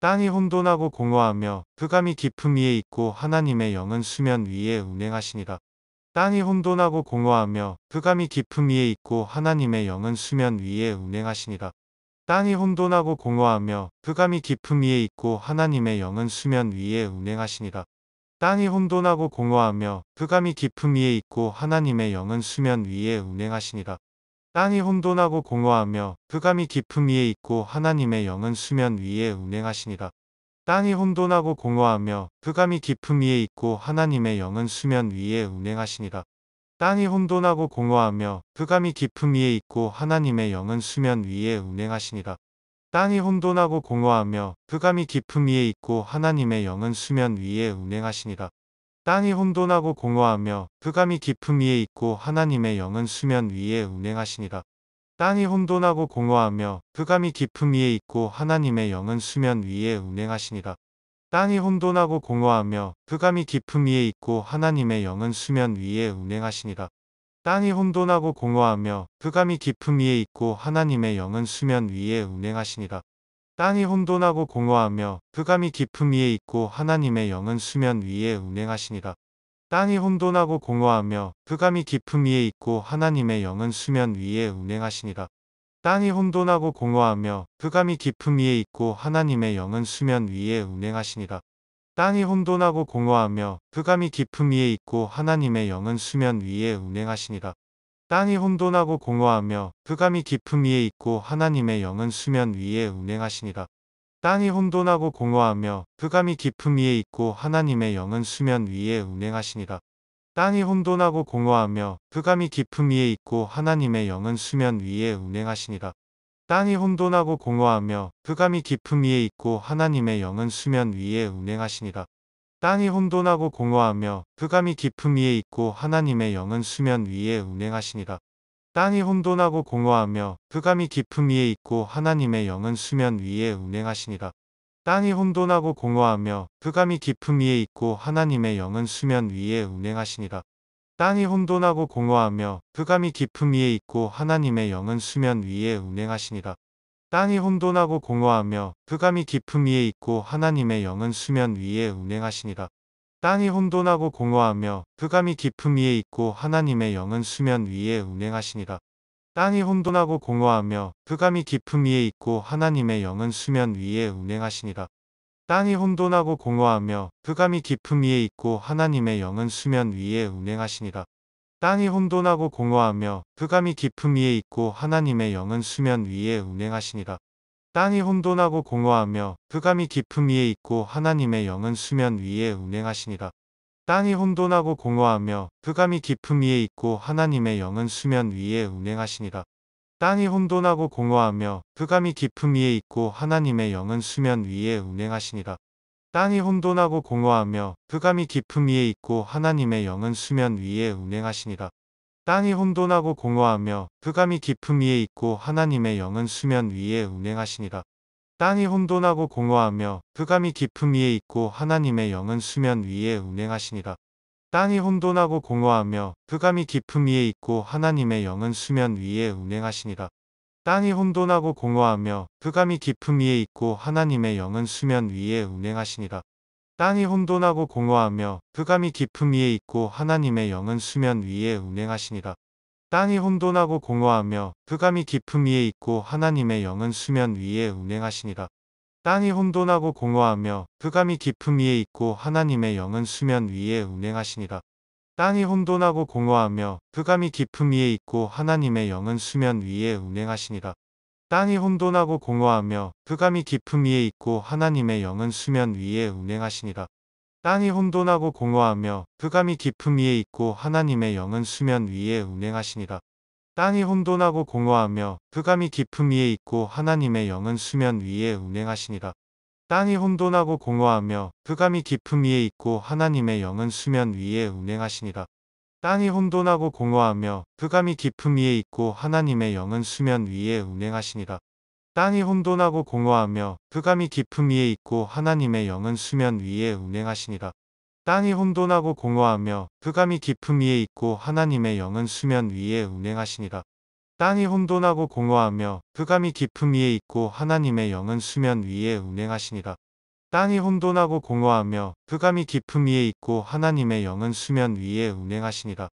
땅이 혼돈하고 공허하며 흑암이 깊음 위에 있고 하나님의 영은 수면 위에 운행하시니라. 땅이 혼돈하고 공허하며 흑암이 깊음 위에 있고 하나님의 영은 수면 위에 운행하시니라. 땅이 혼돈하고 공허하며 흑암이 깊음 위에 있고 하나님의 영은 수면 위에 운행하시니라. 땅이 혼돈하고 공허하며 흑암이 깊음 위에 있고 하나님의 영은 수면 위에 운행하시니라. 땅이 혼돈하고 공허하며 흑암이 깊음 위에 있고 하나님의 영은 수면 위에 운행하시니라. 땅이 혼돈하고 공허하며 흑암이 깊음 위에 있고 하나님의 영은 수면 위에 운행하시니라. 땅이 혼돈하고 공허하며 흑암이 깊음 위에 있고 하나님의 영은 수면 위에 운행하시니라. 땅이 혼돈하고 공허하며 흑암이 깊음 위에 있고 하나님의 영은 수면 위에 운행하시니라. 땅이 혼돈하고 공허하며 흑암이 깊음 위에 있고 하나님의 영은 수면 위에 운행하시니라. 땅이 혼돈하고 공허하며 흑암이 깊음 위에 있고 하나님의 영은 수면 위에 운행하시니라. 땅이 혼돈하고 공허하며 흑암이 깊음 위에 있고 하나님의 영은 수면 위에 운행하시니라. 땅이 혼돈하고 공허하며 흑암이 깊음 위에 있고 하나님의 영은 수면 위에 운행하시니라. 땅이 혼돈하고 공허하며 흑암이 그 깊음 위에 있고 하나님의 영은 수면 위에 운행하시니라. 땅이 혼돈하고 공허하며 흑암이 그 깊음 위에 있고 하나님의 영은 수면 위에 운행하시니라. 땅이 혼돈하고 공허하며 흑암이 그 깊음 위에 있고 하나님의 영은 수면 위에 운행하시니라. 땅이 혼돈하고 공허하며 흑암이 깊음 위에 있고 하나님의 영은 수면 위에 운행하시니라. 땅이 혼돈하고 공허하며 흑암이 깊음 위에 있고 하나님의 영은 수면 위에 운행하시니라. 땅이 혼돈하고 공허하며 흑암이 깊음 위에 있고 하나님의 영은 수면 위에 운행하시니라. 땅이 혼돈하고 공허하며 흑암이 깊음 위에 있고 하나님의 영은 수면 위에 운행하시니라. 땅이 혼돈하고 공허하며 흑암이 깊음 위에 있고 하나님의 영은 수면 위에 운행하시니라. 땅이 혼돈하고 공허하며 흑암이 깊음 위에 있고 하나님의 영은 수면 위에 운행하시니라. 땅이 혼돈하고 공허하며 흑암이 깊음 위에 있고 하나님의 영은 수면 위에 운행하시니라. 땅이 혼돈하고 공허하며 흑암이 깊음 위에 있고 하나님의 영은 수면 위에 운행하시니라. 땅이 혼돈하고 공허하며 흑암이 깊음 위에 있고 하나님의 영은 수면 위에 운행하시니라. 땅이 혼돈하고 공허하며 흑암이 깊음 위에 있고 하나님의 영은 수면 위에 운행하시니라. 땅이 혼돈하고 공허하며 흑암이 깊음 위에 있고 하나님의 영은 수면 위에 운행하시니라. 땅이 혼돈하고 공허하며 흑암이 깊음 위에 있고 하나님의 영은 수면 위에 운행하시니라. 땅이 혼돈하고 공허하며 흑암이 깊음 위에 있고 하나님의 영은 수면 위에 운행하시니라. 땅이 혼돈하고 공허하며 흑암이 깊음 위에 있고 하나님의 영은 수면 위에 운행하시니라. 땅이 혼돈하고 공허하며 흑암이 깊음 위에 있고 하나님의 영은 수면 위에 운행하시니라. 땅이 혼돈하고 공허하며 흑암이 깊음 위에 있고 하나님의 영은 수면 위에 운행하시니라. 땅이 혼돈하고 공허하며 흑암이 깊음 위에 있고 하나님의 영은 수면 위에 운행하시니라. 땅이 혼돈하고 공허하며 흑암이 깊음 위에 있고 하나님의 영은 수면 위에 운행하시니라. 땅이 혼돈하고 공허하며 흑암이 깊음 위에 있고 하나님의 영은 수면 위에 운행하시니라. 땅이 혼돈하고 공허하며 흑암이 깊음 위에 있고 하나님의 영은 수면 위에 운행하시니라. 땅이 혼돈하고 공허하며 흑암이 깊음 위에 있고 하나님의 영은 수면 위에 운행하시니라. 땅이 혼돈하고 공허하며 흑암이 깊음 위에 있고 하나님의 영은 수면 위에 운행하시니라. 땅이 혼돈하고 공허하며 흑암이 깊음 위에 있고 하나님의 영은 수면 위에 운행하시니라. 땅이 혼돈하고 공허하며 흑암이 깊음 위에 있고 하나님의 영은 수면 위에 운행하시니라. 땅이 혼돈하고 공허하며 흑암이 깊음 위에 있고 하나님의 영은 수면 위에 운행하시니라. 땅이 혼돈하고 공허하며 흑암이 그 깊음 위에 있고 하나님의 영은 수면 위에 운행하시니라. 땅이 혼돈하고 공허하며 흑암이 그 깊음 위에 있고 하나님의 영은 수면 위에 운행하시니라. 땅이 혼돈하고 공허하며 흑암이 그 깊음 위에 있고 하나님의 영은 수면 위에 운행하시니라. 땅이 혼돈하고 공허하며 흑암이 깊음 위에 있고 하나님의 영은 수면 위에 운행하시니라. 땅이 혼돈하고 공허하며 흑암이 깊음 위에 있고 하나님의 영은 수면 위에 운행하시니라. 땅이 혼돈하고 공허하며 흑암이 깊음 위에 있고 하나님의 영은 수면 위에 운행하시니라. 땅이 혼돈하고 공허하며 흑암이 깊음 위에 있고 하나님의 영은 수면 위에 운행하시니라. 땅이 혼돈하고 공허하며 흑암이 깊음 위에 있고 하나님의 영은 수면 위에 운행하시니라. 땅이 혼돈하고 공허하며 흑암이 깊음 위에 있고 하나님의 영은 수면 위에 운행하시니라. 땅이 혼돈하고 공허하며 흑암이 깊음 위에 있고 하나님의 영은 수면 위에 운행하시니라.